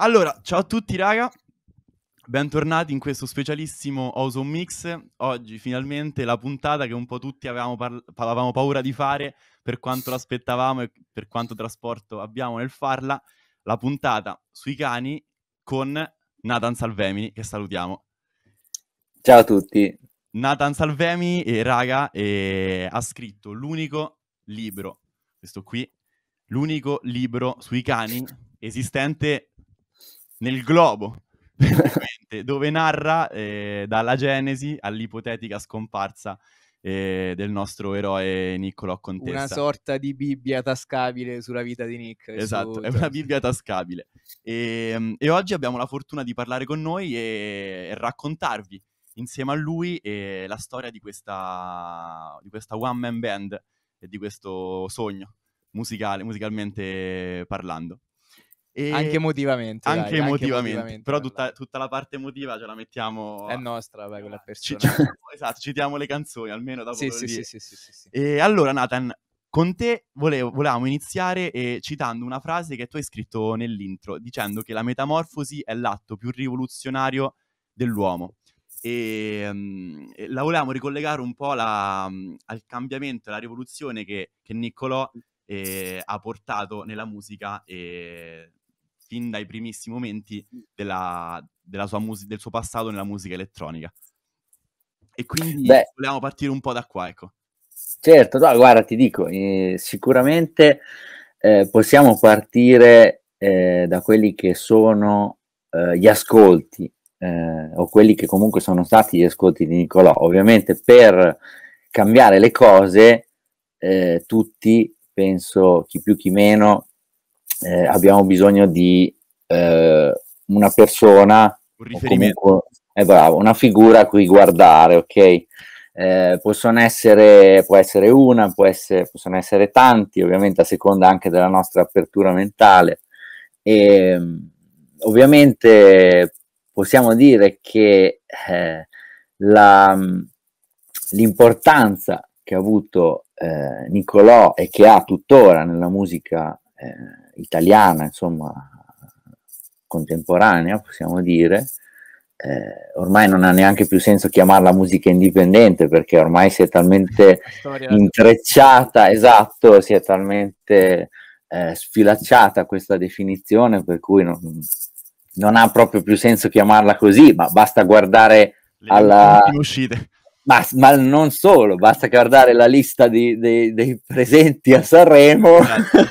Allora, ciao a tutti raga, bentornati in questo specialissimo Awesome Mix. Oggi finalmente la puntata che un po' tutti avevamo, parla- avevamo paura di fare per quanto l'aspettavamo e per quanto trasporto abbiamo nel farla, la puntata sui cani con Nathan Salvemini, che salutiamo. Ciao a tutti. Nathan Salvemini, e raga, eh, ha scritto l'unico libro, questo qui, l'unico libro sui cani esistente nel globo, dove narra eh, dalla Genesi all'ipotetica scomparsa eh, del nostro eroe Niccolò Contessa. Una sorta di Bibbia tascabile sulla vita di Nick. Esatto, su... è una Bibbia tascabile. E, ehm, e, oggi abbiamo la fortuna di parlare con noi e, e raccontarvi insieme a lui eh, la storia di questa, di questa one man band e di questo sogno musicale, musicalmente parlando. E... Anche emotivamente. Anche, dai, emotivamente. Anche però tutta, tutta, la parte emotiva ce la mettiamo... È nostra, vabbè, quella persona. Ci, esatto, citiamo le canzoni, almeno dopo sì, sì, sì, sì, sì, sì, E allora, Nathan, con te volevo, volevamo iniziare eh, citando una frase che tu hai scritto nell'intro, dicendo che la metamorfosi è l'atto più rivoluzionario dell'uomo. E um, la volevamo ricollegare un po' la, um, al cambiamento, alla rivoluzione che, che Niccolò eh, ha portato nella musica e eh, fin dai primissimi momenti della, della sua mus- del suo passato nella musica elettronica. E quindi Beh, volevamo partire un po' da qua, ecco. Certo, no, guarda, ti dico, eh, sicuramente eh, possiamo partire eh, da quelli che sono eh, gli ascolti, eh, o quelli che comunque sono stati gli ascolti di Nicolò. Ovviamente per cambiare le cose, eh, tutti, penso chi più chi meno, eh, abbiamo bisogno di eh, una persona, un comunque, eh, bravo, una figura a cui guardare, ok? Eh, possono essere, può essere una, può essere, possono essere tanti, ovviamente a seconda anche della nostra apertura mentale. E, ehm, ovviamente possiamo dire che eh, la, mm, l'importanza che ha avuto eh, Nicolò e che ha tuttora nella musica eh, italiana, insomma, contemporanea, possiamo dire, eh, ormai non ha neanche più senso chiamarla musica indipendente perché ormai si è talmente intrecciata, esatto, si è talmente eh, sfilacciata questa definizione per cui non, non, ha proprio più senso chiamarla così, ma basta guardare alla... uscite ma, ma, non solo, basta guardare la lista di, di, dei presenti a Sanremo esatto, e,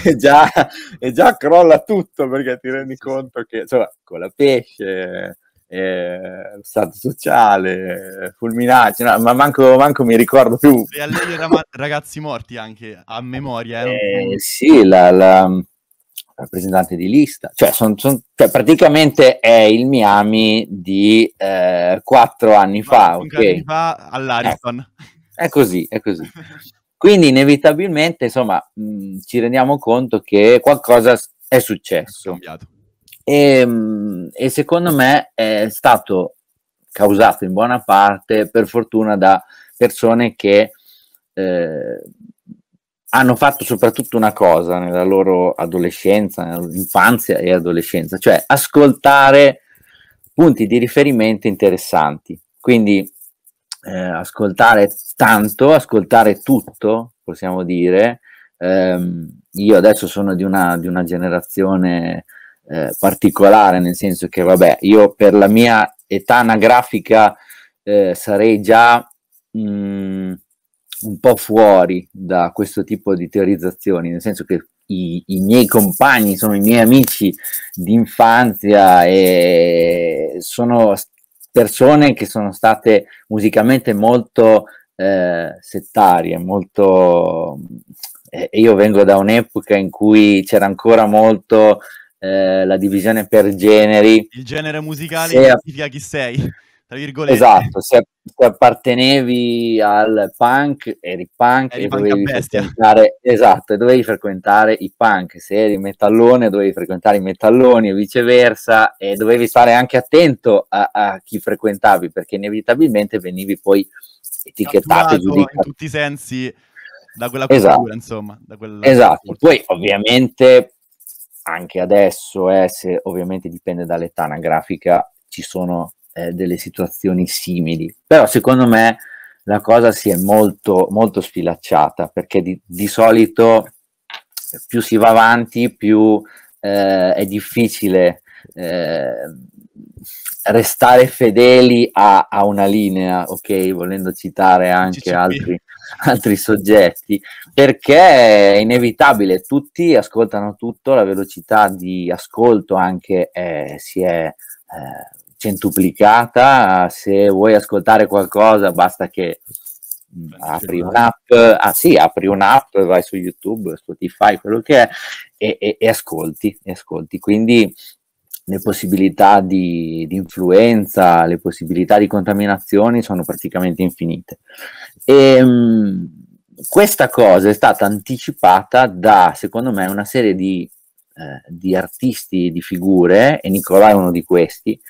esatto. già, e, già, crolla tutto perché ti rendi conto che insomma, con la pesce, eh, stato sociale, fulminacci, no, ma manco, manco, mi ricordo più. E a lei ragazzi morti anche a memoria. Eh, eh sì, la, la rappresentante di lista, cioè, son, son, cioè, praticamente è il Miami di eh, quattro anni no, fa. Okay. anni fa all'Ariston. Eh, è così, è così. Quindi inevitabilmente, insomma, mh, ci rendiamo conto che qualcosa è successo. È e, ehm, mh, e, secondo me è stato causato in buona parte, per fortuna, da persone che eh, hanno fatto soprattutto una cosa nella loro adolescenza, infanzia e adolescenza, cioè ascoltare punti di riferimento interessanti. Quindi eh, ascoltare tanto, ascoltare tutto, possiamo dire. Eh, io adesso sono di una, di una generazione eh, particolare, nel senso che, vabbè, io per la mia età anagrafica eh, sarei già... Mh, mm, un po' fuori da questo tipo di teorizzazioni, nel senso che i, i miei compagni sono i miei amici d'infanzia e sono persone che sono state musicalmente molto eh, settarie, molto... Eh, io vengo da un'epoca in cui c'era ancora molto eh, la divisione per generi. Il genere musicale se... chi sei tra virgolette. Esatto, se, se appartenevi al punk, eri punk eri e dovevi frequentare, esatto, dovevi frequentare i punk, se eri metallone dovevi frequentare i metalloni e viceversa, e dovevi stare anche attento a, a chi frequentavi, perché inevitabilmente venivi poi etichettato giudicato. In tutti i sensi da quella cultura, esatto. insomma. Quella esatto, cultura. Esatto. poi ovviamente anche adesso, eh, se ovviamente dipende dall'età anagrafica, ci sono eh, delle situazioni simili. Però secondo me la cosa si è molto, molto sfilacciata perché di, di solito più si va avanti, più eh, è difficile eh, restare fedeli a, a, una linea, ok, volendo citare anche altri, altri, soggetti, perché è inevitabile, tutti ascoltano tutto, la velocità di ascolto anche eh, si è eh, centuplicata. Se vuoi ascoltare qualcosa, basta che mm, apri un'app, ah sì, apri un'app, vai su YouTube, Spotify, quello che è, e, e, e ascolti, e ascolti. Quindi le possibilità di, di, influenza, le possibilità di contaminazioni sono praticamente infinite. E, ehm, mh, questa cosa è stata anticipata da, secondo me, una serie di, eh, di artisti, di figure, e Nicolai è uno di questi,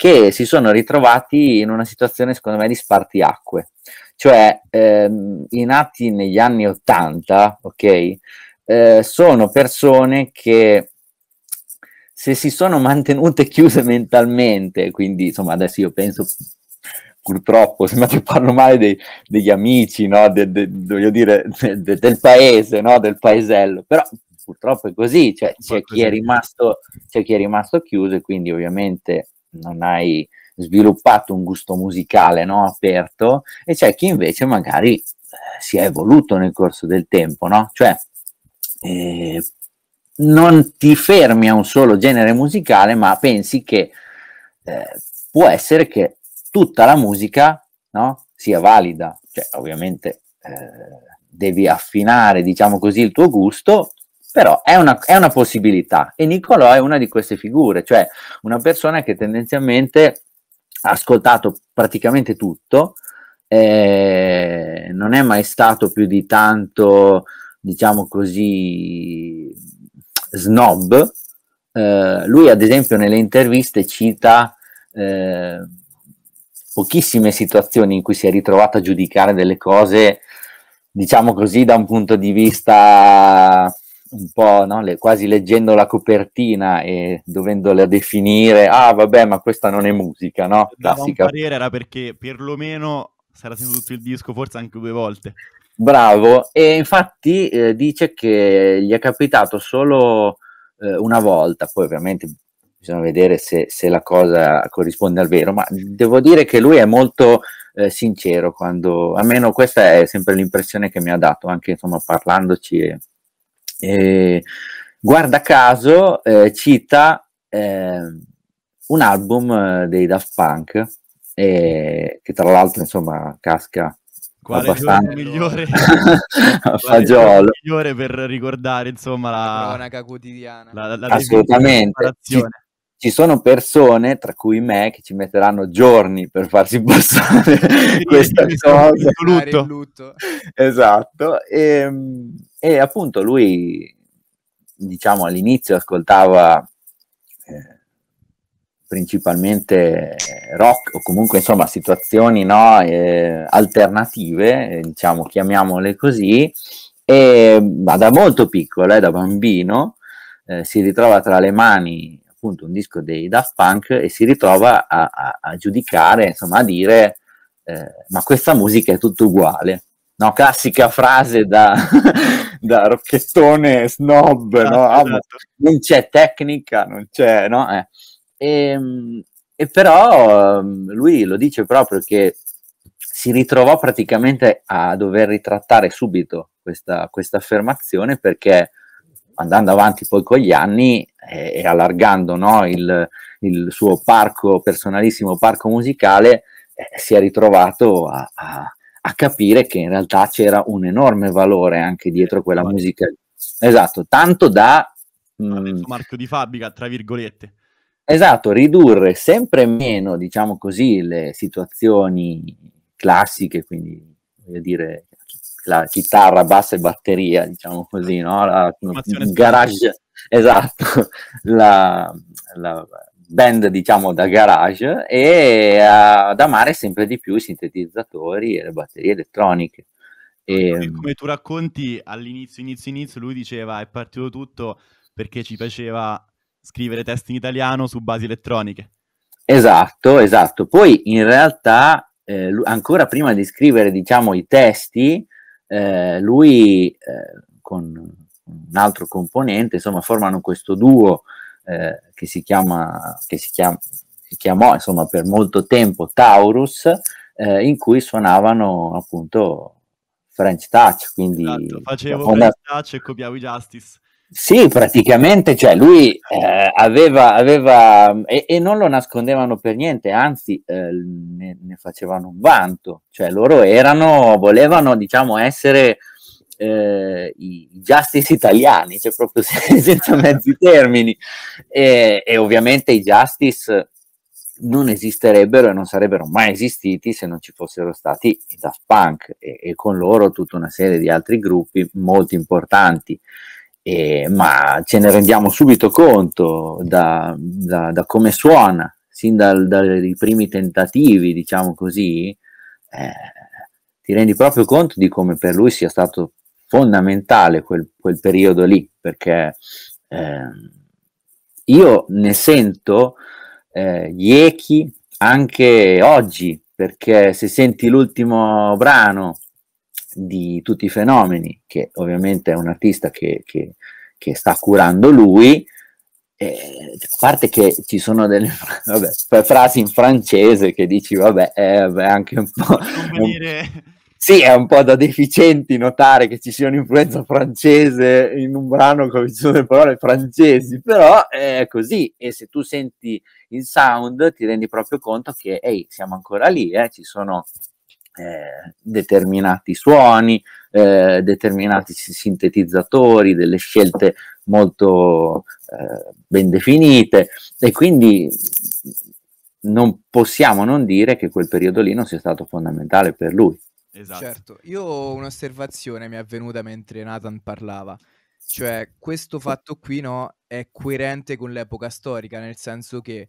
che si sono ritrovati in una situazione, secondo me, di spartiacque. Cioè, ehm, i nati negli anni Ottanta, ok, eh, sono persone che se si sono mantenute chiuse mentalmente, quindi insomma adesso io penso purtroppo, sembra che parlo male dei, degli amici, no? de, de, voglio dire, de, del paese, no? del paesello, però purtroppo è così, cioè, c'è, chi è rimasto, c'è chi è rimasto chiuso e quindi ovviamente non hai sviluppato un gusto musicale no? aperto e c'è chi invece magari eh, si è evoluto nel corso del tempo, no? cioè eh, non ti fermi a un solo genere musicale ma pensi che eh, può essere che tutta la musica no? sia valida, cioè ovviamente eh, devi affinare diciamo così il tuo gusto però è una, è una possibilità e Niccolò è una di queste figure, cioè una persona che tendenzialmente ha ascoltato praticamente tutto, eh, non è mai stato più di tanto, diciamo così, snob. Eh, lui, ad esempio, nelle interviste cita eh, pochissime situazioni in cui si è ritrovato a giudicare delle cose, diciamo così, da un punto di vista un po' no? Le, quasi leggendo la copertina e dovendola definire, ah vabbè, ma questa non è musica, no? Classica. Il parere era perché perlomeno sarà sentito il disco, forse anche due volte. Bravo, e infatti eh, dice che gli è capitato solo eh, una volta, poi ovviamente bisogna vedere se, se, la cosa corrisponde al vero, ma devo dire che lui è molto eh, sincero quando, almeno questa è sempre l'impressione che mi ha dato, anche insomma parlandoci. E guarda caso eh, cita un album dei Daft Punk, che tra l'altro insomma casca quale abbastanza migliore fagiolo migliore per ricordare insomma la cronaca quotidiana la, la, assolutamente ci, sono persone tra cui me che ci metteranno giorni per farsi passare questa cosa Il lutto. esatto e, e appunto lui, diciamo, all'inizio ascoltava eh, principalmente eh, rock o comunque insomma situazioni no, eh, alternative, eh, diciamo, chiamiamole così, e, ma da molto piccolo, eh, da bambino, eh, si ritrova tra le mani appunto un disco dei Daft Punk e si ritrova a, a, a giudicare, insomma a dire eh, ma questa musica è tutto uguale. No, classica frase da, da rocchettone snob, ah, no? esatto. ah, non c'è tecnica, non c'è, no? Eh. E, ehm, e, però ehm, lui lo dice proprio che si ritrovò praticamente a dover ritrattare subito questa, questa affermazione perché andando avanti poi con gli anni e, eh, e allargando no, il, il, suo parco, personalissimo parco musicale, eh, si è ritrovato a, a a capire che in realtà c'era un enorme valore anche dietro quella certo. musica. Esatto, tanto da... Mh, mm, marchio di fabbrica, tra virgolette. Esatto, ridurre sempre meno, diciamo così, le situazioni classiche, quindi voglio dire la chitarra, bassa e batteria, diciamo così, no? La, garage, esatto, la, la, band diciamo da garage e eh, ad amare sempre di più i sintetizzatori e le batterie elettroniche. E... Ehm, come tu racconti all'inizio, inizio, inizio, lui diceva è partito tutto perché ci piaceva scrivere testi in italiano su basi elettroniche. Esatto, esatto. Poi in realtà eh, ancora prima di scrivere diciamo i testi, eh, lui eh, con un altro componente, insomma formano questo duo eh, che, si chiama, che si, chiama, chiamò insomma, per molto tempo Taurus, eh, in cui suonavano appunto French Touch, quindi esatto, facevo onda... French Touch e i Justice. Sì, praticamente, cioè lui eh, aveva, aveva e, e, non lo nascondevano per niente, anzi eh, ne, ne, facevano un vanto, cioè loro erano, volevano diciamo essere eh, i justice italiani, cioè proprio senza mezzi termini. E, e ovviamente i justice non esisterebbero e non sarebbero mai esistiti se non ci fossero stati i Daft Punk e, e con loro tutta una serie di altri gruppi molto importanti. Eh, ma ce ne rendiamo subito conto da, da, da come suona, sin dal, dai primi tentativi, diciamo così, eh, ti rendi proprio conto di come per lui sia stato fondamentale quel, quel periodo lì, perché eh, io ne sento eh, gli echi anche oggi, perché se senti l'ultimo brano di Tutti i fenomeni, che ovviamente è un artista che, che, che sta curando lui, eh, a parte che ci sono delle vabbè, frasi in francese che dici, vabbè, eh, vabbè anche un po'... Non venire... Sì, è un po' da deficienti notare che ci sia un'influenza francese in un brano con ci sono le parole francesi, però è così e se tu senti il sound ti rendi proprio conto che ehi, siamo ancora lì, eh, ci sono eh, determinati suoni, eh, determinati sintetizzatori, delle scelte molto eh, ben definite e quindi non possiamo non dire che quel periodo lì non sia stato fondamentale per lui. Esatto. Certo, io ho un'osservazione mi è avvenuta mentre Nathan parlava, cioè questo fatto qui no, è coerente con l'epoca storica, nel senso che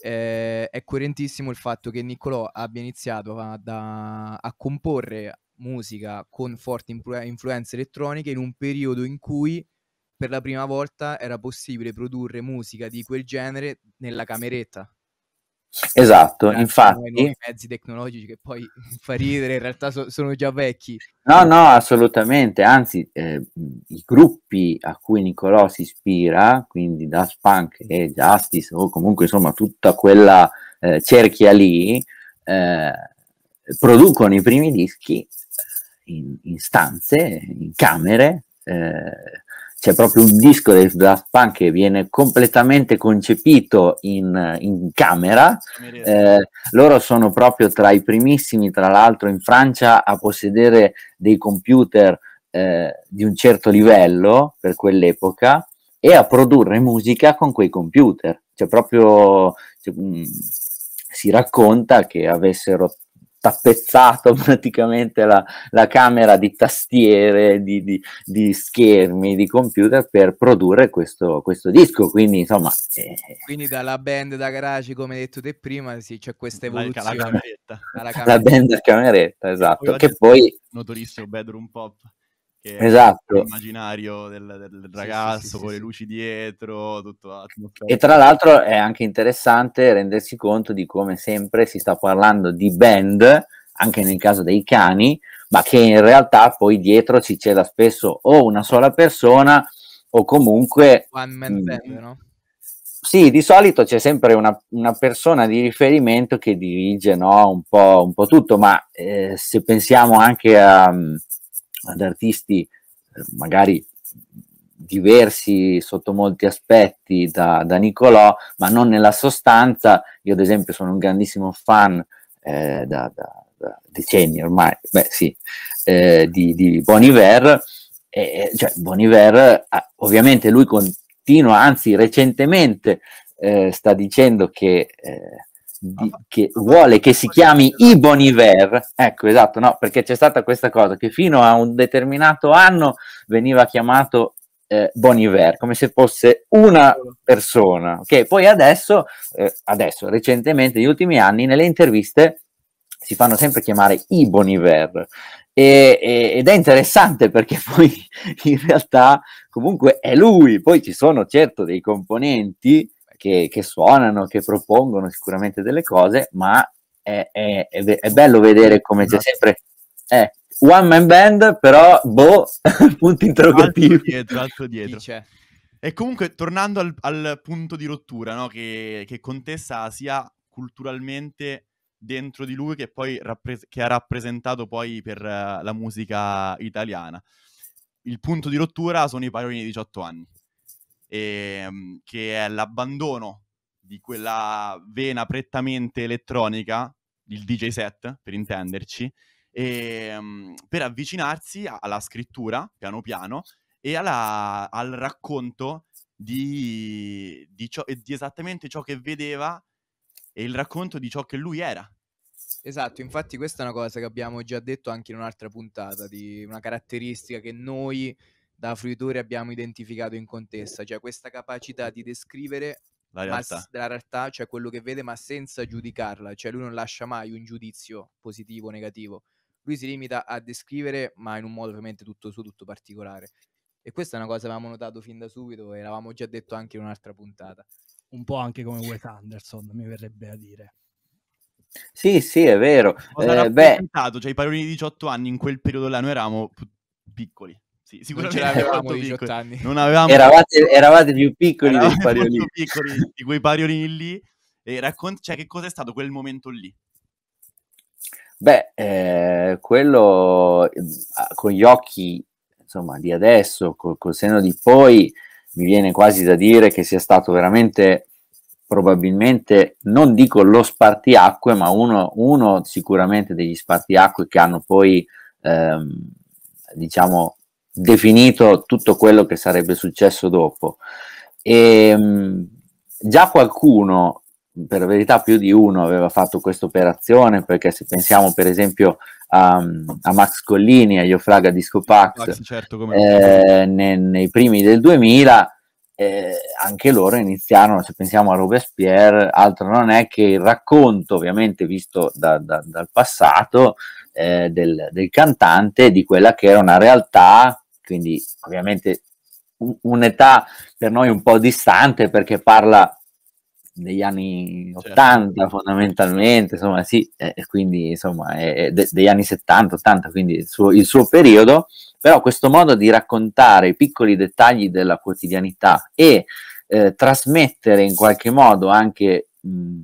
eh, è coerentissimo il fatto che Niccolò abbia iniziato a, da, a comporre musica con forti influ- influenze elettroniche in un periodo in cui per la prima volta era possibile produrre musica di quel genere nella cameretta. Esatto, Grazie infatti... I mezzi tecnologici che poi fa ridere, in realtà so, sono già vecchi. No, no, assolutamente, anzi eh, i gruppi a cui Nicolò si ispira, quindi Das Punk e Justice o comunque insomma tutta quella eh, cerchia lì, eh, producono i primi dischi in, in stanze, in camere, eh, c'è proprio un disco del Daft Punk che viene completamente concepito in, in camera. Eh, loro sono proprio tra i primissimi, tra l'altro, in Francia a possedere dei computer eh, di un certo livello per quell'epoca e a produrre musica con quei computer. C'è proprio cioè, mh, mm, si racconta che avessero tappezzato praticamente la, la camera di tastiere, di, di, di, schermi, di computer per produrre questo, questo disco. Quindi, insomma, eh. quindi dalla band da garage, come hai detto te prima, sì, c'è questa evoluzione. La, la, cameretta. la band da cameretta, esatto. Poi che poi notorissimo bedroom pop che esatto. è l'immaginario del, del ragazzo sì, sì, con le luci dietro, tutto E tra l'altro è anche interessante rendersi conto di come sempre si sta parlando di band, anche nel caso dei cani, ma che in realtà poi dietro ci c'è da spesso o una sola persona o comunque... One man mm, band, no? Sì, di solito c'è sempre una, una persona di riferimento che dirige no, un, po', un, po', tutto, ma eh, se pensiamo anche a, mm, ad artisti eh, magari diversi sotto molti aspetti da, da, Nicolò, ma non nella sostanza. Io, ad esempio, sono un grandissimo fan eh, da, da, da, decenni ormai, beh, sì, eh, di, di Bon Iver. cioè, bon ah, ovviamente, lui continua, anzi, recentemente eh, sta dicendo che eh, di, ah, che vuole che si chiami Ibon Iver, ecco esatto, no, perché c'è stata questa cosa che fino a un determinato anno veniva chiamato eh, Bon Iver, come se fosse una persona, ok? Poi adesso, eh, adesso, recentemente, negli ultimi anni, nelle interviste si fanno sempre chiamare i Bon Iver, e, ed è interessante perché poi in realtà comunque è lui, poi ci sono certo dei componenti che, che, suonano, che propongono sicuramente delle cose, ma è, è, è, è bello vedere come c'è sempre... Eh, one man band, però, boh, punto interrogativo. Alto dietro, alto dietro. E comunque, tornando al, al punto di rottura, no? che, che Contessa sia culturalmente dentro di lui che poi rappres- che ha rappresentato poi per uh, la musica italiana. Il punto di rottura sono i paroni di 18 anni ehm, che è l'abbandono di quella vena prettamente elettronica, il DJ set per intenderci, ehm, per avvicinarsi alla scrittura piano piano e alla, al racconto di, di, ciò, di esattamente ciò che vedeva e il racconto di ciò che lui era, Esatto, infatti questa è una cosa che abbiamo già detto anche in un'altra puntata, di una caratteristica che noi da fruitore abbiamo identificato in contessa, cioè questa capacità di descrivere la realtà. Ma, la realtà, cioè quello che vede, ma senza giudicarla, cioè lui non lascia mai un giudizio positivo o negativo, lui si limita a descrivere, ma in un modo ovviamente tutto suo, tutto particolare. E questa è una cosa che avevamo notato fin da subito e l'avevamo già detto anche in un'altra puntata. Un po' anche come Wes Anderson, mi verrebbe a dire. Sì, sì, è vero. eh, beh... cioè i parolini di 18 anni in quel periodo là noi eravamo piccoli. Sì, sicuramente non avevamo 18 anni. Non avevamo... Eravate, eravate, più piccoli eravate dei pariolini. più piccoli di quei pariolini lì. E raccont- cioè, che cosa è stato quel momento lì? Beh, eh, quello ah, con gli occhi insomma, di adesso, col, col seno di poi, mi viene quasi da dire che sia stato veramente probabilmente, non dico lo spartiacque, ma uno, uno sicuramente degli spartiacque che hanno poi, ehm, diciamo, definito tutto quello che sarebbe successo dopo. E, mm, già qualcuno, per verità più di uno, aveva fatto questa operazione, perché se pensiamo per esempio a, mm, a Max Collini, a Iofraga Disco Pax, certo, eh, ne, nei primi del 2000, eh, anche loro iniziarono, se pensiamo a Robespierre, altro non è che il racconto, ovviamente visto da, da, dal passato, eh, del, del, cantante di quella che era una realtà, quindi ovviamente un'età per noi un po' distante perché parla degli anni 80 certo. fondamentalmente, insomma sì, eh, quindi insomma de, degli anni 70-80, quindi il suo, il suo periodo però questo modo di raccontare i piccoli dettagli della quotidianità e eh, trasmettere in qualche modo anche mh,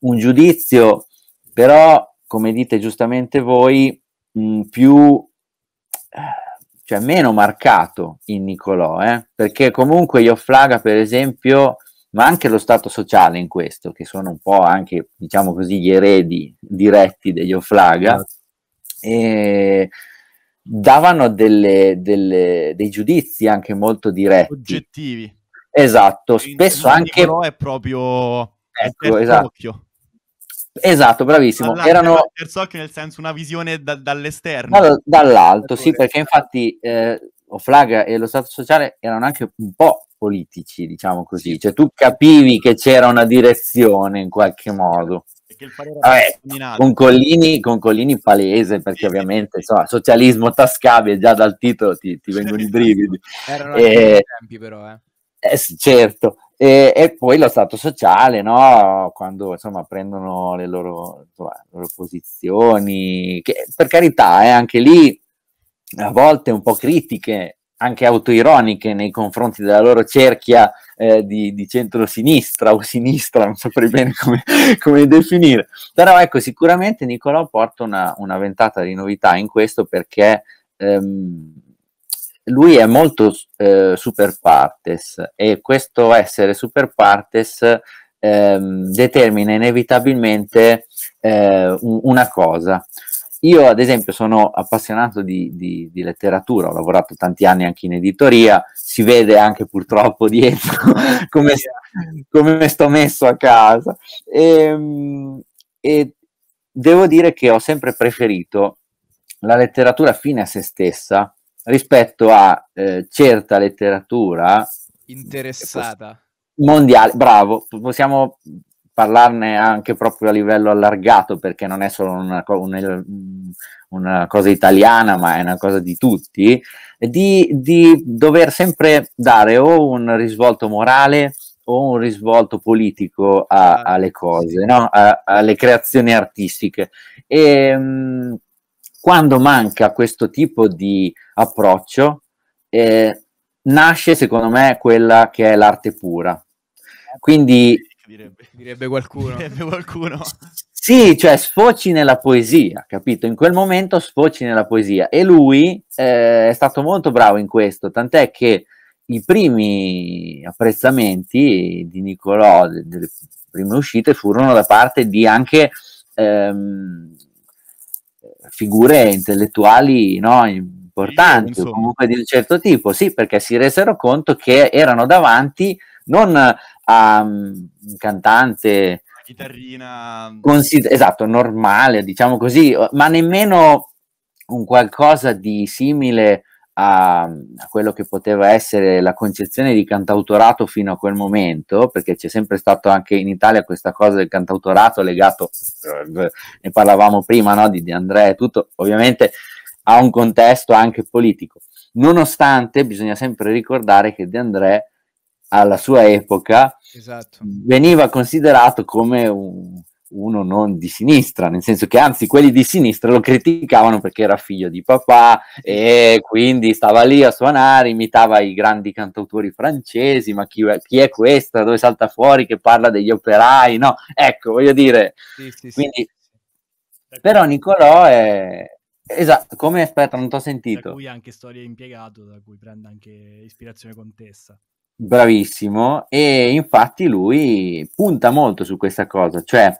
un giudizio, però come dite giustamente voi, mh, più cioè meno marcato in Nicolò, eh? perché comunque io flaga per esempio, ma anche lo stato sociale in questo, che sono un po' anche, diciamo così, gli eredi diretti degli Offlaga, sì. Certo. e eh, davano delle, delle, dei giudizi anche molto diretti. Oggettivi. Esatto, Quindi spesso anche... Però eh, è proprio... Ecco, esatto. Esatto, bravissimo. Dall'alto, Erano... Terzo occhio nel senso una visione da, dall'esterno. Dall- dall'alto, ecco, sì, perché infatti eh, Oflaga e lo Stato sociale erano anche un po' politici, diciamo così. Cioè tu capivi che c'era una direzione in qualche modo. Perché il parere Vabbè, con, Collini, con Collini palese, perché ovviamente insomma, socialismo tascabile, già dal titolo ti, ti vengono i brividi. Erano eh, tempi però, eh. eh certo. E, e, poi lo Stato sociale, no? quando insomma, prendono le loro, insomma, le loro posizioni, che per carità, eh, anche lì a volte un po' critiche, anche autoironiche nei confronti della loro cerchia eh, di, di centrosinistra o sinistra, non saprei bene come, come definire. Però ecco, sicuramente Nicolò porta una, una, ventata di novità in questo perché ehm, lui è molto eh, super partes e questo essere super partes ehm, determina inevitabilmente eh, una cosa, io, ad esempio, sono appassionato di, di, di, letteratura, ho lavorato tanti anni anche in editoria, si vede anche purtroppo dietro come, come, sto messo a casa. E, ehm, e devo dire che ho sempre preferito la letteratura fine a se stessa rispetto a eh, certa letteratura interessata mondiale, bravo, possiamo parlarne anche proprio a livello allargato, perché non è solo una, co- una cosa italiana, ma è una cosa di tutti, di, di, dover sempre dare o un risvolto morale o un risvolto politico a, ah, alle cose, no? a, alle creazioni artistiche. E, ehm, mh, quando manca questo tipo di approccio, eh, nasce secondo me quella che è l'arte pura. Quindi direbbe. direbbe qualcuno. Direbbe qualcuno. Sì, cioè sfoci nella poesia, capito? In quel momento sfoci nella poesia. E lui eh, è stato molto bravo in questo, tant'è che i primi apprezzamenti di Nicolò, delle prime uscite, furono da parte di anche ehm, figure intellettuali no, importanti, comunque di un certo tipo, sì, perché si resero conto che erano davanti non a um, un cantante chitarrina mm, consider- esatto, normale, diciamo così, ma nemmeno un qualcosa di simile a, mm, a, quello che poteva essere la concezione di cantautorato fino a quel momento, perché c'è sempre stato anche in Italia questa cosa del cantautorato legato, eh, ne parlavamo prima no, di, di Andrea e tutto, ovviamente a un contesto anche politico. Nonostante bisogna sempre ricordare che De André alla sua epoca esatto. veniva considerato come un, uno non di sinistra, nel senso che anzi quelli di sinistra lo criticavano perché era figlio di papà e quindi stava lì a suonare, imitava i grandi cantautori francesi, ma chi, chi è questa? Dove salta fuori che parla degli operai? No, ecco, voglio dire, sì, sì, quindi... sì. però Nicolò è... Esatto, come aspetta, non ti ho sentito. Da cui anche storia impiegato, da cui prende anche ispirazione contessa. Bravissimo, e infatti lui punta molto su questa cosa, cioè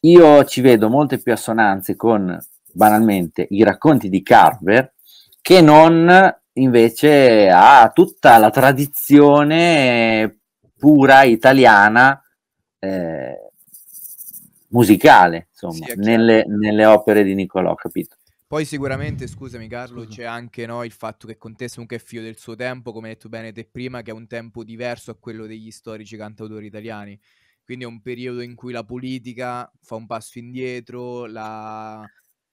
io ci vedo molte più assonanze con banalmente i racconti di Carver che non invece a tutta la tradizione pura italiana eh, musicale, insomma, sì, nelle, nelle opere di Niccolò, capito? Poi sicuramente, scusami Carlo, Scusa. c'è anche no, il fatto che Conte comunque è figlio del suo tempo, come hai detto bene te prima, che è un tempo diverso a quello degli storici cantautori italiani. Quindi è un periodo in cui la politica fa un passo indietro, la,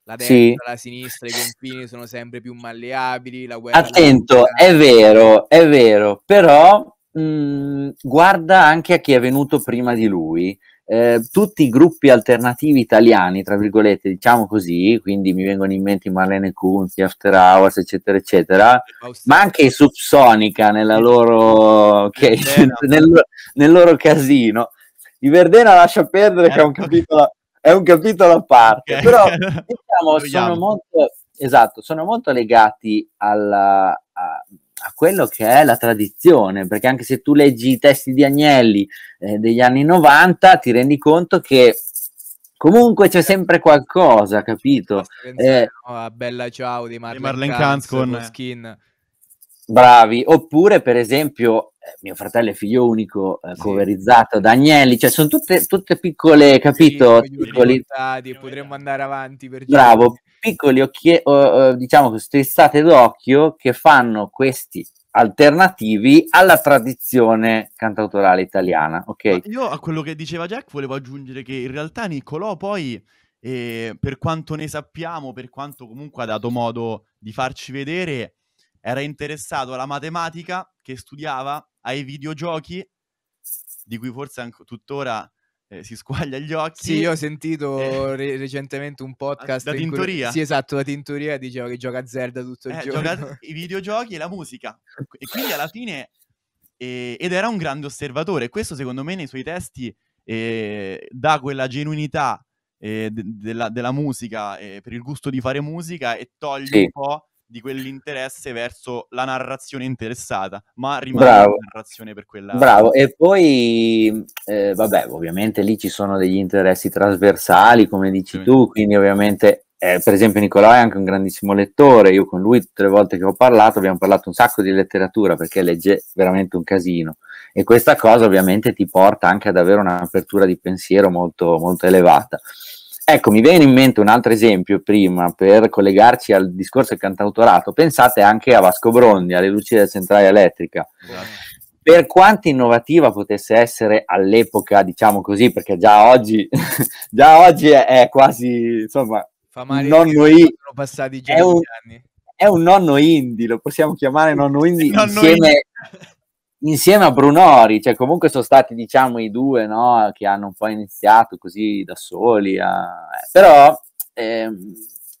la destra, sì. la sinistra, i confini sono sempre più malleabili, la guerra... Attento, la è vero, è vero, però mh, mhmm, guarda anche a chi è venuto prima di lui eh, tutti i gruppi alternativi italiani, tra virgolette, diciamo così, quindi mi vengono in mente Marlene Kunzi, After Hours, eccetera, eccetera, ma anche Subsonica nella loro, okay, nel, nel, loro casino. Di Verdena lascia perdere che è un eh. capitolo, è un capitolo a parte, okay. però diciamo, sono molto, esatto, sono molto legati alla... A, a quello che è la tradizione, perché anche se tu leggi i testi di Agnelli eh, degli anni 90 ti rendi conto che comunque c'è sempre qualcosa, capito? Eh, a Bella Ciao di Marlene, Marlen Kantz con, con Skin. Bravi, oppure per esempio eh, mio fratello è figlio unico, eh, coverizzato da Agnelli, cioè sono tutte, tutte piccole, capito? Sì, Piccoli... Potremmo andare avanti. Per Bravo, piccoli occhie, uh, diciamo così, strizzate d'occhio che fanno questi alternativi alla tradizione cantautorale italiana. Okay? Io a quello che diceva Jack volevo aggiungere che in realtà Niccolò poi, eh, per quanto ne sappiamo, per quanto comunque ha dato modo di farci vedere, era interessato alla matematica che studiava, ai videogiochi, di cui forse anche tuttora eh, si squaglia gli occhi. Sì, io ho sentito eh, re- recentemente un podcast. La tintoria? Cui... Sì, esatto, la tintoria diceva che gioca a Zelda tutto il eh, giorno. Gioca i videogiochi e la musica. E quindi alla fine... ed era un grande osservatore. Questo secondo me nei suoi testi eh, dà quella genuinità eh, della, della, musica eh, per il gusto di fare musica e toglie sì. un po' di quell'interesse verso la narrazione interessata, ma rimane Bravo. la narrazione per quella. Bravo, e poi eh, vabbè, ovviamente lì ci sono degli interessi trasversali, come dici sì. tu, quindi ovviamente eh, per esempio Nicolò è anche un grandissimo lettore, io con lui tutte le volte che ho parlato abbiamo parlato un sacco di letteratura perché legge veramente un casino e questa cosa ovviamente ti porta anche ad avere un'apertura di pensiero molto, molto elevata. Ecco, mi viene in mente un altro esempio prima per collegarci al discorso del cantautorato. Pensate anche a Vasco Brondi, alle luci della centrale elettrica. Wow. Esatto. Per quanto innovativa potesse essere all'epoca, diciamo così, perché già oggi, già oggi è, quasi, insomma, Fa male nonno i, sono passati già è un, anni. È un nonno indie, lo possiamo chiamare nonno indie nonno insieme... Indie insieme a Brunori, cioè comunque sono stati diciamo i due no, che hanno un po' iniziato così da soli, a... Eh, però eh,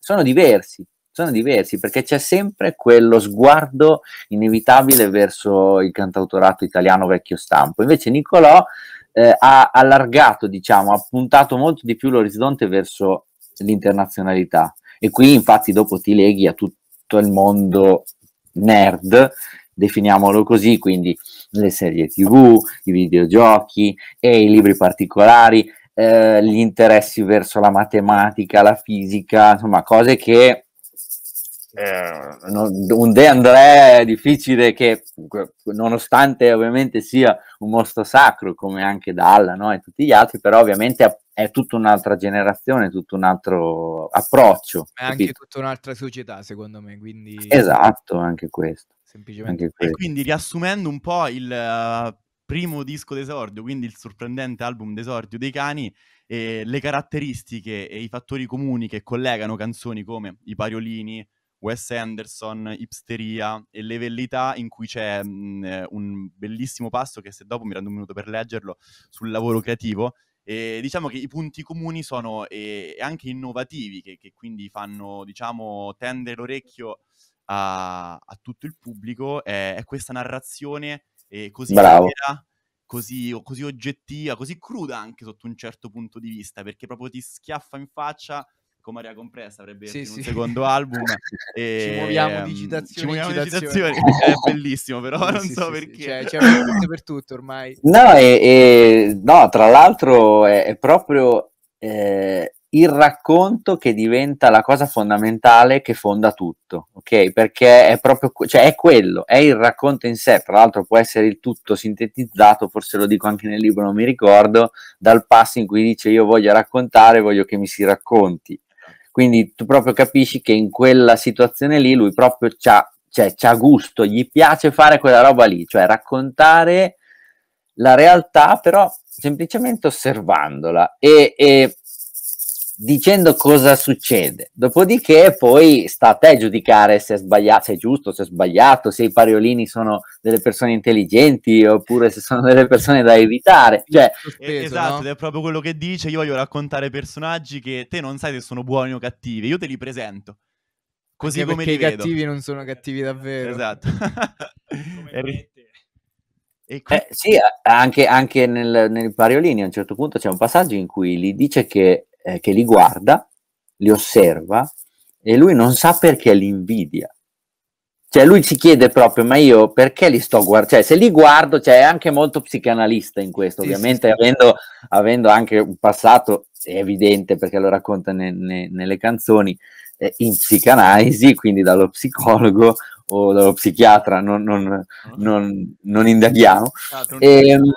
sono diversi, sono diversi perché c'è sempre quello sguardo inevitabile verso il cantautorato italiano vecchio stampo, invece Nicolò eh, ha allargato, diciamo, ha puntato molto di più l'orizzonte verso l'internazionalità e qui infatti dopo ti leghi a tutto il mondo nerd definiamolo così, quindi le serie tv, i videogiochi e i libri particolari, eh, gli interessi verso la matematica, la fisica, insomma cose che eh, non, un De André è difficile che, nonostante ovviamente sia un mostro sacro come anche Dalla no? e tutti gli altri, però ovviamente è tutta un'altra generazione, tutto un altro approccio. È anche capito? tutta un'altra società secondo me. Quindi... Esatto, anche questo semplicemente. E quindi riassumendo un po' il uh, primo disco d'esordio, quindi il sorprendente album d'esordio dei cani, e le caratteristiche e i fattori comuni che collegano canzoni come i pariolini, Wes Anderson, Ipsteria e le vellità in cui c'è mh, mm, eh, un bellissimo passo che se dopo mi rendo un minuto per leggerlo sul lavoro creativo. E diciamo che i punti comuni sono eh, anche innovativi, che, che quindi fanno diciamo, tendere l'orecchio a, a tutto il pubblico è, è questa narrazione eh, così vera, così, così oggettiva, così cruda anche sotto un certo punto di vista, perché proprio ti schiaffa in faccia come aria compressa, avrebbe sì, sì. un secondo album. e... Mm, ci muoviamo di citazioni. Ci muoviamo di citazioni, è bellissimo, però sì, non so perché. Cioè, c'è per tutto ormai. No, e, e, no tra l'altro è, è proprio eh, il racconto che diventa la cosa fondamentale che fonda tutto, ok? Perché è proprio cioè è quello, è il racconto in sé, tra l'altro può essere il tutto sintetizzato, forse lo dico anche nel libro, non mi ricordo, dal passo in cui dice io voglio raccontare, voglio che mi si racconti. Quindi tu proprio capisci che in quella situazione lì lui proprio c'ha, cioè, c'ha gusto, gli piace fare quella roba lì, cioè raccontare la realtà però semplicemente osservandola e, e dicendo cosa succede. Dopodiché poi sta a te giudicare se è sbagliato, se è giusto, se è sbagliato, se i pariolini sono delle persone intelligenti oppure se sono delle persone da evitare. Cioè, eh, esatto, no? è proprio quello che dice. Io voglio raccontare personaggi che te non sai se sono buoni o cattivi, io te li presento. Così Anche come li i vedo. cattivi non sono cattivi davvero. Esatto. eh, sì, anche, anche nel, nel Pariolini a un certo punto c'è un passaggio in cui gli dice che eh, che li guarda, li osserva e lui non sa perché li invidia. Cioè lui si chiede proprio, ma io perché li sto guardando? Cioè se li guardo, c'è cioè, anche molto psicanalista in questo, sì, ovviamente sì, sì. Avendo, avendo, anche un passato, è evidente perché lo racconta ne, ne, nelle canzoni, eh, in psicanalisi, quindi dallo psicologo o dallo psichiatra, non, non, ah. non, non indaghiamo. Ah, ehm,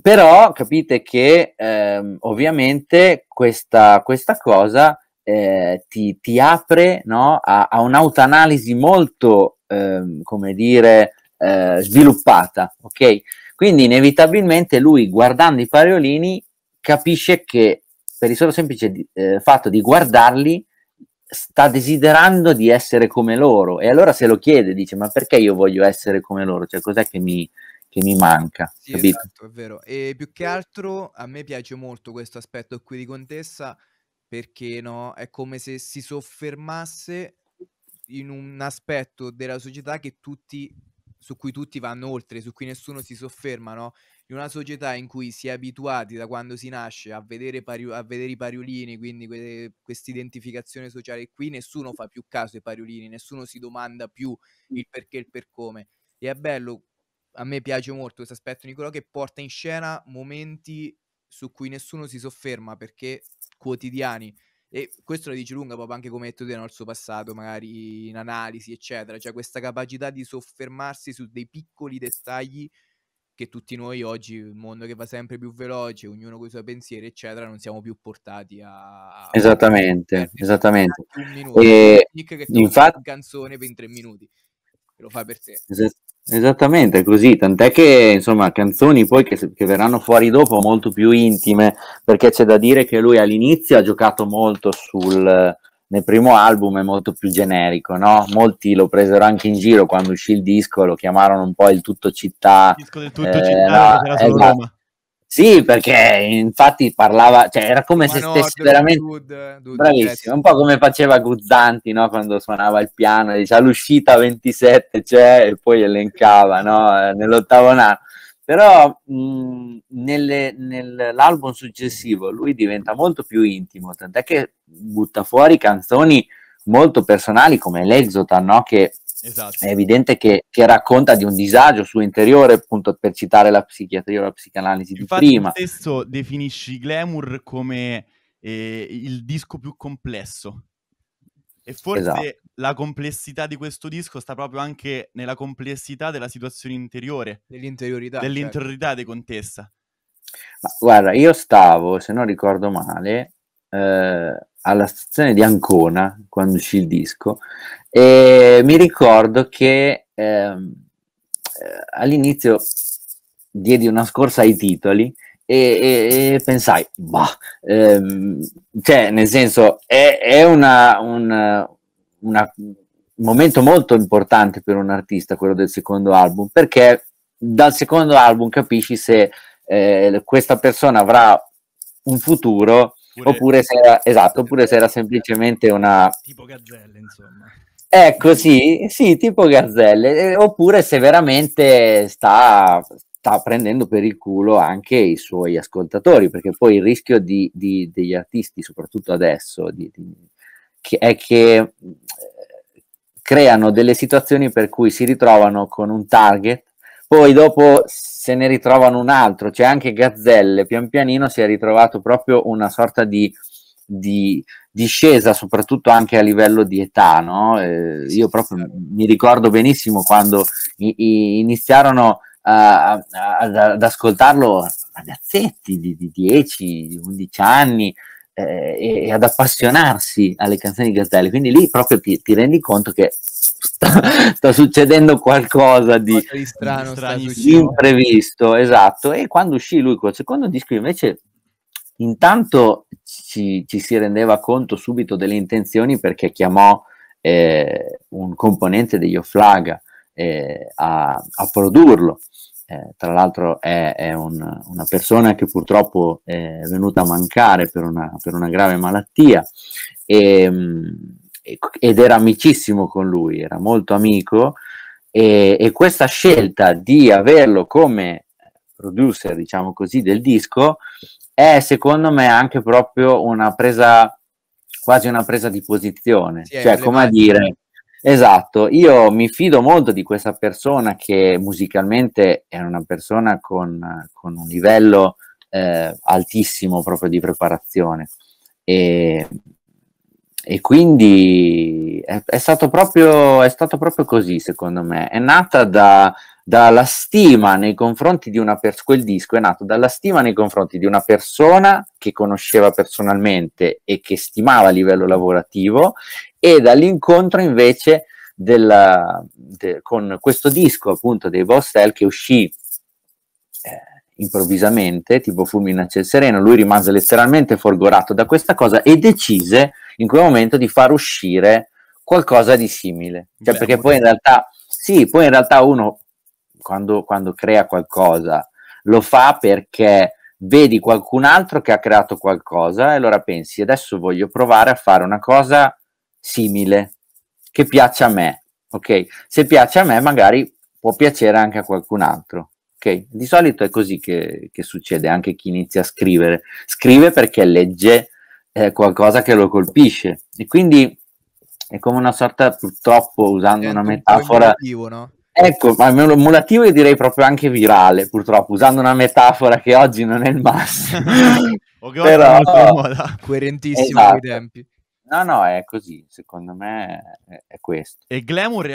però capite che ehm, ovviamente questa, questa cosa eh, ti, ti, apre no, a, a, un'autoanalisi molto, ehm, come dire, eh, sviluppata, ok? Quindi inevitabilmente lui guardando i pariolini capisce che per il solo semplice di, eh, fatto di guardarli sta desiderando di essere come loro e allora se lo chiede, dice ma perché io voglio essere come loro? Cioè cos'è che mi, che mi manca. Sì, capito? esatto, è vero. E più che altro a me piace molto questo aspetto qui di Contessa perché no, è come se si soffermasse in un aspetto della società che tutti, su cui tutti vanno oltre, su cui nessuno si sofferma, no? In una società in cui si è abituati da quando si nasce a vedere, pari, a vedere i pariolini, quindi que- questa identificazione sociale qui, nessuno fa più caso ai pariolini, nessuno si domanda più il perché e il per come. E è bello a me piace molto questo aspetto Nicolò che porta in scena momenti su cui nessuno si sofferma perché quotidiani e questo la dice lunga proprio anche come hai detto te nel suo passato magari in analisi eccetera cioè questa capacità di soffermarsi su dei piccoli dettagli che tutti noi oggi il mondo che va sempre più veloce ognuno con i suoi pensieri eccetera non siamo più portati a esattamente eh, esattamente un minuto e... che infatti canzone per in tre minuti lo fa per te esatto. Esattamente, così, tant'è che insomma canzoni poi che, che, verranno fuori dopo molto più intime, perché c'è da dire che lui all'inizio ha giocato molto sul, nel primo album è molto più generico, no? Molti lo presero anche in giro quando uscì il disco, lo chiamarono un po' il tutto città. Il disco del tutto eh, città, no, era solo esatto. Roma. Sì, perché infatti parlava, cioè era come Ma se no, stesse veramente dude, dude, cioè, bravissimo, un po' come faceva Guzzanti no? quando suonava il piano, diceva l'uscita 27 c'è cioè, e poi elencava no? Eh, nell'ottavo anno. Però mh, nelle, nell'album successivo lui diventa molto più intimo, tant'è che butta fuori canzoni molto personali come l'Exotan, no? che Esatto. È evidente che, che, racconta di un disagio suo interiore, appunto per citare la psichiatria o la psicanalisi Infatti di prima. Spesso definisci Glamour come eh, il disco più complesso. E forse esatto. la complessità di questo disco sta proprio anche nella complessità della situazione interiore, dell'interiorità, certo. dell'interiorità certo. di Contessa. Ma guarda, io stavo, se non ricordo male, eh, alla stazione di Ancona quando uscì il disco e mi ricordo che ehm, eh, all'inizio diedi una scorsa ai titoli e, e, e pensai, bah, ehm, cioè nel senso è, è una, un una, momento molto importante per un artista quello del secondo album perché dal secondo album capisci se eh, questa persona avrà un futuro Oppure se, era, esatto, oppure se era semplicemente una... Tipo gazzelle, insomma. Ecco, così, sì, tipo gazzelle, eh, oppure se veramente sta, sta, prendendo per il culo anche i suoi ascoltatori, perché poi il rischio di, di, degli artisti, soprattutto adesso, di, che è che eh, creano delle situazioni per cui si ritrovano con un target, poi dopo se ne ritrovano un altro, cioè anche Gazzelle pian pianino si è ritrovato proprio una sorta di, di discesa, soprattutto anche a livello di età. No? Eh, io proprio mi ricordo benissimo quando i, i iniziarono a, a, ad ascoltarlo ragazzetti di, di 10, 11 anni eh, e, ad appassionarsi alle canzoni di Gazzelle. Quindi lì proprio ti, ti rendi conto che sta, sta succedendo qualcosa di, di strano, di imprevisto, esatto. E quando uscì lui col secondo disco invece intanto ci, ci, si rendeva conto subito delle intenzioni perché chiamò eh, un componente degli Offlaga eh, a, a, produrlo. Eh, tra l'altro è, è un, una persona che purtroppo è venuta a mancare per una, per una grave malattia e, ehm, mh, ed era amicissimo con lui, era molto amico e, e questa scelta di averlo come producer, diciamo così, del disco è secondo me anche proprio una presa quasi una presa di posizione, sì, cioè come a dire esatto, io mi fido molto di questa persona che musicalmente è una persona con, con un livello eh, altissimo proprio di preparazione e, e quindi è, è, stato proprio, è, stato proprio, così, secondo me. È nata da, dalla stima nei confronti di una persona, quel disco è nato dalla stima nei confronti di una persona che conosceva personalmente e che stimava a livello lavorativo e dall'incontro invece della, de, con questo disco appunto dei Boss che uscì improvvisamente, tipo fulmine a ciel sereno, lui rimase letteralmente folgorato da questa cosa e decise in quel momento di far uscire qualcosa di simile. Cioè, Beh, perché poi in realtà, sì, poi in realtà uno quando, quando crea qualcosa lo fa perché vedi qualcun altro che ha creato qualcosa e allora pensi adesso voglio provare a fare una cosa simile che piaccia a me, ok? Se piace a me magari può piacere anche a qualcun altro ok? Di solito è così che, che, succede anche chi inizia a scrivere. Scrive perché legge eh, qualcosa che lo colpisce e quindi è come una sorta, purtroppo, usando una metafora... Un motivo, no? Ecco, ma emulativo io direi proprio anche virale, purtroppo, usando una metafora che oggi non è il massimo. o che Però... è moda. coerentissimo esatto. ai tempi. No, no, è così, secondo me è questo. E Glamour